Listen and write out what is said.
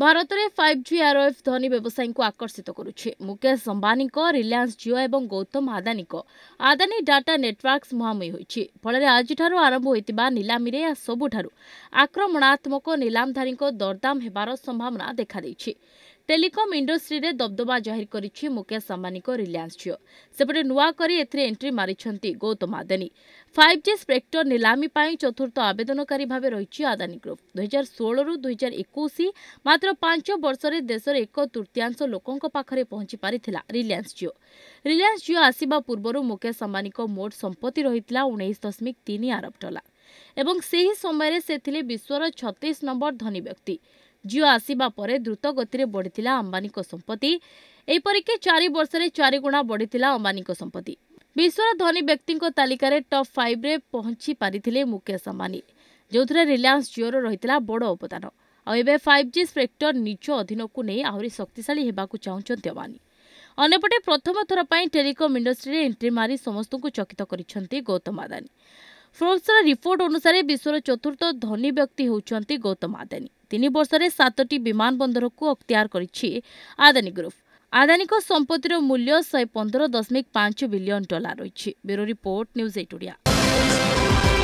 ଭାରତରେ five G R F ଧନୀ ବ୍ୟବସାୟୀଙ୍କୁ ଆକର୍ଷିତ କରୁଛି ମୁକେଶ ଅମ୍ବାନୀଙ୍କ ରିଲାଏନ୍ସ ଜିଓ ଏବଂ ଗୌତମ ଆଦାନୀଙ୍କ ଆଦାନୀ ଡାଟା ନେଟୱାର୍କସ୍ ମୁହାମୁହିଁ ହୋଇଛି ଫଳରେ ଆଜିଠାରୁ ଆରମ୍ଭ ହୋଇଥିବା ନିଲାମୀରେ ଏହା ସବୁଠାରୁ ଆକ୍ରମଣାତ୍ମକ ନିଲାମଧାରୀଙ୍କ ଦରଦାମ ହେବାର ସମ୍ଭାବନା ଦେଖାଦେଇଛି ଟେଲିକମ୍ ଇଣ୍ଡଷ୍ଟ୍ରିରେ ଦବଦବା ଜାହିର କରିଛି ମୁକେଶ ଅମ୍ବାନୀଙ୍କ ରିଲିଆନ୍ସ ଝିଅ ସେପଟେ ନୂଆ କରି ଏଥିରେ ଏଣ୍ଟ୍ରି ମାରିଛନ୍ତି Gautam Adani five G spectrum ନିଲାମୀ ପାଇଁ ଚତୁର୍ଥ ଆବେଦନକାରୀ ଭାବେ ରହିଛି ଆଦାନୀ ଗ୍ରୁପ୍ ଦୁଇହଜାର ଷୋହଳରୁ ଦୁଇହଜାର ଏକୋଇଶ ମାତ୍ର ପାଞ୍ଚ ବର୍ଷରେ ଦେଶର ଏକ ତୃତୀୟାଂଶ ଲୋକଙ୍କ ପାଖରେ ପହଞ୍ଚି ପାରିଥିଲା ରିଲିଆନ୍ସ ଜିଓ ରିଲିଆନ୍ସ ଜିଓ ଆସିବା ପୂର୍ବରୁ ମୁକେଶ ଅମ୍ବାନୀଙ୍କ ମୋଟ ସମ୍ପତ୍ତି ରହିଥିଲା ଉଣେଇଶ ଦଶମିକ ତିନି ଆରବ ଡଲାର ଏବଂ ସେହି ସମୟରେ ସେ ଥିଲେ ବିଶ୍ୱର ଛତିଶ ନମ୍ବର ଧନୀ ବ୍ୟକ୍ତି ଜିଓ ଆସିବା ପରେ ଦ୍ରୁତ ଗତିରେ ବଢ଼ିଥିଲା ଅମ୍ବାନୀଙ୍କ ସମ୍ପତ୍ତି ଏପରିକି ଚାରି ବର୍ଷରେ ଚାରିଗୁଣା ବଢ଼ିଥିଲା ଅମ୍ବାନୀଙ୍କ ସମ୍ପତ୍ତି ବିଶ୍ୱର ଧନୀ ବ୍ୟକ୍ତିଙ୍କ ତାଲିକାରେ ଟପ୍ ଫାଇଭ୍ରେ ପହଞ୍ଚି ପାରିଥିଲେ ମୁକେଶ ଅମ୍ବାନୀ ଯେଉଁଥିରେ ରିଲାଏନ୍ସ ଜିଓର ରହିଥିଲା ବଡ଼ ଅବଦାନ ଆଉ ଏବେ ଫାଇଭ୍ ଜି ସ୍ପେକ୍ଟର ନିଜ ଅଧୀନକୁ ନେଇ ଆହୁରି ଶକ୍ତିଶାଳୀ ହେବାକୁ ଚାହୁଁଛନ୍ତି ଅମ୍ବାନୀ ଅନ୍ୟପଟେ ପ୍ରଥମ ଥର ପାଇଁ ଟେଲିକମ୍ ଇଣ୍ଡଷ୍ଟ୍ରିରେ ଏଣ୍ଟ୍ରି ମାରି ସମସ୍ତଙ୍କୁ ଚକିତ କରିଛନ୍ତି ଗୌତମ ଆଦାନୀ ଫୋର୍ବସ୍ର ରିପୋର୍ଟ ଅନୁସାରେ ବିଶ୍ୱର ଚତୁର୍ଥ ଧନୀ ବ୍ୟକ୍ତି ହେଉଛନ୍ତି ଗୌତମ ଆଦାନୀ ତିନି ବର୍ଷରେ ସାତଟି ବିମାନ ବନ୍ଦରକୁ ଅକ୍ତିଆର କରିଛି ଆଦାନୀ ଗ୍ରୁପ୍ ଆଦାନୀଙ୍କ ସମ୍ପତ୍ତିର ମୂଲ୍ୟ ଶହେ ପନ୍ଦର ଦଶମିକ ପାଞ୍ଚ ବିଲିୟନ୍ ଡଲାର ରହିଛି ବ୍ୟୁରୋ ରିପୋର୍ଟ